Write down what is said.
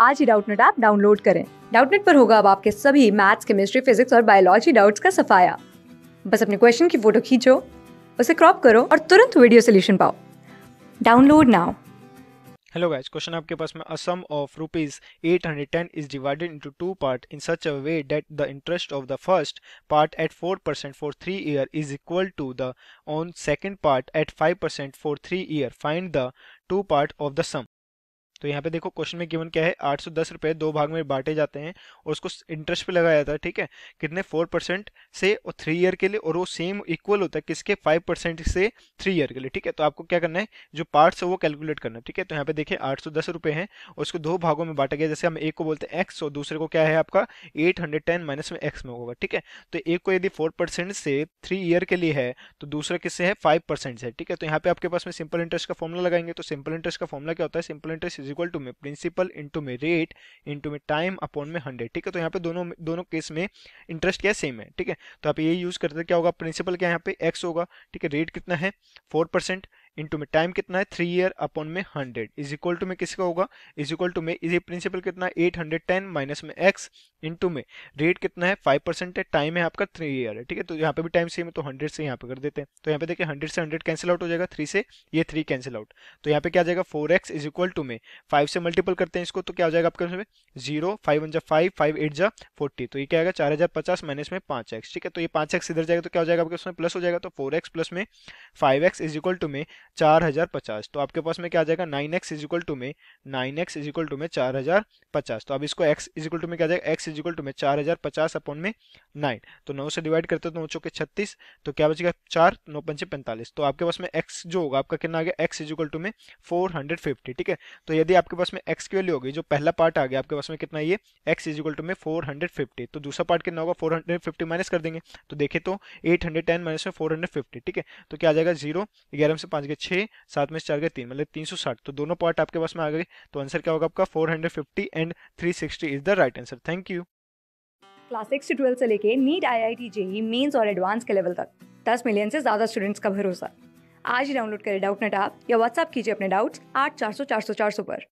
आज ही Doubtnut app download करें डाउटनेट पर होगा अब आपके सभी मैथ्स केमिस्ट्री फिजिक्स और बायोलॉजी डाउट्स का सफाया बस अपने क्वेश्चन की फोटो खींचो उसे क्रॉप करो और तुरंत वीडियो सोल्यूशन पाओ download now hello guys question आपके पास में a sum of rupees 810 is divided into two part in such a way that the interest of the first part at 4% for three year is equal to the on second part at 5% for three year find the two part of the sum तो यहाँ पे देखो question में given क्या है आठ सौ दस रुपये दो भाग में बांटे जाते हैं और उसको इंटरेस्ट पे लगाया जाता है ठीक है कितने फोर परसेंट से और थ्री ईयर के लिए और वो सेम इक्वल होता है किसके फाइव परसेंट से थ्री ईयर के लिए ठीक है तो आपको क्या करना है जो पार्ट्स है वो कैलकुलेट करना है ठीक है तो यहाँ पे देखिए आठ सौ दस रुपये है और उसको दो भागों में बांटा गया जैसे हम एक को बोलते हैं एक्स और दूसरे को क्या है आपका एट हंड्रेड टेन माइनस में एक्स में होगा ठीक है तो एक को यदि फोर परसेंट से थ्री ईयर के लिए है तो दूसरा किससे है फाइव परसेंट से ठीक है तो यहाँ पे आपके पास में सिंपल इंटरेस्ट का फॉर्मुला लगाएंगे तो सिंपल इंटरेस्ट का फॉर्मुला क्या होता है सिंपल इंटरेस्ट इक्वल टू मे प्रिंसिपल इंटू मे रेट इंटू मे टाइम अपॉन में हंड्रेड ठीक है तो यहाँ पे दोनों दोनों केस में इंटरेस्ट क्या सेम है ठीक है तो आप ये यूज करते क्या होगा प्रिंसिपल क्या यहाँ पे एक्स होगा ठीक है रेट कितना है फोर परसेंट इंटू में टाइम कितना है थ्री ईयर अपॉन में हंड्रेड इज इक्वल टू में किसका होगा इज इक्वल टू में इज प्रिंसिपल कितना है एट हंड्रेड टेन माइनस में एक्स इंटू में रेट कितना है फाइव परसेंट है टाइम है आपका थ्री ईयर है ठीक है तो यहाँ पे भी टाइम सेम है तो हंड्रेड से यहाँ पे कर देते हैं तो यहाँ पे देखिए हंड्रेड से हंड्रेड कैंसिल आउट हो जाएगा थ्री से ये थ्री कैंसिल आउट तो यहाँ पे क्या जाएगा four x is equal to में फाइव से मल्टीपल करते हैं इसको तो क्या हो जाएगा आपके उसमें जीरो फाइव वन जा फाइव फाइव एट जा फोर्टी तो ये क्या आएगा चार हजार पचास माइनस में पांच एक्स ठीक है तो ये पांच एक्स इधर जाएगा तो क्या हो जाएगा आपके उसमें प्लस हो जाएगा तो फोर एक्स प्लस में five x is equal to में चार हजार पचास तो आपके पास में क्या आ जाएगा nine x is equal to में nine x is equal to में चार हजार पचास तो अब इसको एक्स इज इक्वल टू में क्या एक्स इज इक्वल टू में चार हजार पचास अपॉन में नाइन तो नौ से डिवाइड करते हो तो नौ चौके छत्तीस तो क्या बचेगा चार नौ पंचे पैंतालीस तो आपके पास में एक्स जो होगा आपका कितना आ गया एक्स इज इक्वल टू में फोर हंड्रेड फिफ्टी ठीक है तो यदि आपके पास में एक्स की वैल्यू होगी जो पहला पार्ट आ गया आपके पास में कितना ये एक्स इज इक्वल टू में फोर हंड्रेड फिफ्टी तो दूसरा पार्ट कितना होगा फोर हंड्रेड फिफ्टी माइनस कर देंगे तो देखे तो एट हंड्रेड टेन माइनस में फोर हंड्रेड फिफ्टी ठीक है तो क्या आ जाएगा जीरो ग्यारह से पांच के छः सात में से चार गए तीन मतलब तीन सौ साठ तो दोनों पॉइंट आपके पास में आ गए तो आंसर क्या होगा आपका four hundred fifty and three sixty is the right answer thank you class six से ट्वेल्थ से लेके NEET I I T JEE Mains और एडवांस के लेवल तक दस मिलियन से ज़्यादा स्टूडेंट्स का भरोसा आज ही डाउनलोड करें डाउट नेट आप या व्हाट्सअप कीजिए अपने डाउट्स आठ चार सौ चार सौ चार सौ पर